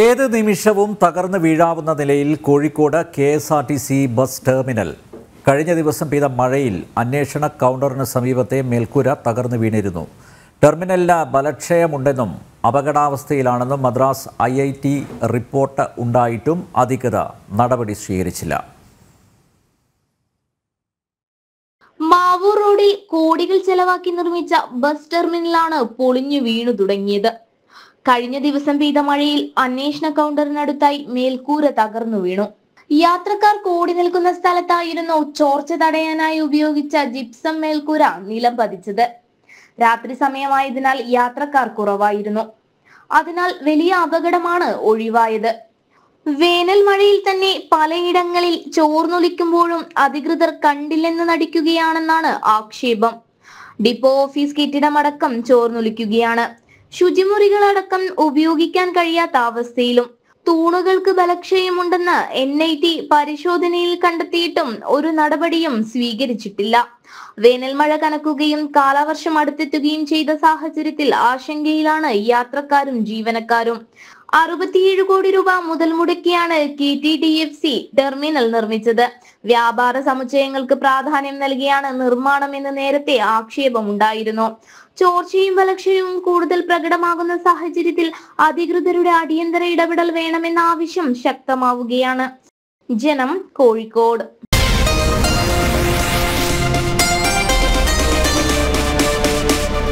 ഏത് നിമിഷവും തകർന്നു വീഴാവുന്ന നിലയിൽ Kozhikode K S R T C bus terminal കഴിഞ്ഞ ദിവസം പെയ്ത മഴയിൽ അന്വേഷണ കൗണ്ടറിന് സമീപത്തെ മേൽക്കൂര തകർന്നു വീണിരുന്നു ടെർമിനലിന് ബലക്ഷയമുണ്ടെന്നും അപകടാവസ്ഥയിലാണെന്നും Madras I I T report ഉണ്ടായിട്ടും അധികൃതർ നടപടി സ്വീകരിച്ചില്ല മാവൂർ റോഡിൽ കോടികൾ ചെലവാക്കി നിർമ്മിച്ച ബസ് ടെർമിനലാണ് പൊളിഞ്ഞു വീണു തുടങ്ങിയത് കഴിഞ്ഞ ദിവസം പെയ്ത മഴയിൽ അന്വേഷണ കൗണ്ടറിനടുത്തായി മേൽക്കൂര തകർന്നു വീണു യാത്രക്കാർ കൂടി നിൽക്കുന്ന സ്ഥലത്തായിരുന്നു ചോർച്ച തടയാനായി ഉപയോഗിച്ച ജിപ്സം മേൽക്കൂര നിലം പതിച്ചത് രാത്രി സമയമായതിനാൽ യാത്രക്കാർ കുറവായിരുന്നു അതിനാൽ വലിയ അപകടമാണ് ഒഴിവായത് വേനൽ മഴയിൽ തന്നെ പലയിടങ്ങളിൽ ചോർന്നൊലിക്കുമ്പോഴും അധികൃതർ കണ്ടില്ലെന്ന് നടിക്കുകയാണെന്നാണ് ആക്ഷേപം ഡിപ്പോ ഓഫീസ് കെട്ടിടമടക്കം ചോർന്നൊലിക്കുകയാണ് ശുചിമുറികളടക്കം ഉപയോഗിക്കാൻ കഴിയാത്ത അവസ്ഥയിലും തൂണുകൾക്ക് ബലക്ഷയമുണ്ടെന്ന് എൻ ഐ ടി പരിശോധനയിൽ കണ്ടെത്തിയിട്ടും ഒരു നടപടിയും സ്വീകരിച്ചിട്ടില്ല വേനൽമഴ കനക്കുകയും കാലവർഷം അടുത്തെത്തുകയും ചെയ്ത സാഹചര്യത്തിൽ ആശങ്കയിലാണ് യാത്രക്കാരും ജീവനക്കാരും അറുപത്തിയേഴ് കോടി രൂപ മുതൽ മുടക്കിയാണ് K T D F C terminal നിർമ്മിച്ചത് വ്യാപാര സമുച്ചയങ്ങൾക്ക് പ്രാധാന്യം നൽകിയാണ് നിർമ്മാണം എന്ന് നേരത്തെ ഉണ്ടായിരുന്നു ചോർച്ചയും വലക്ഷയും കൂടുതൽ പ്രകടമാകുന്ന സാഹചര്യത്തിൽ അധികൃതരുടെ അടിയന്തര ഇടപെടൽ വേണമെന്ന ആവശ്യം ശക്തമാവുകയാണ് ജനം കോഴിക്കോട്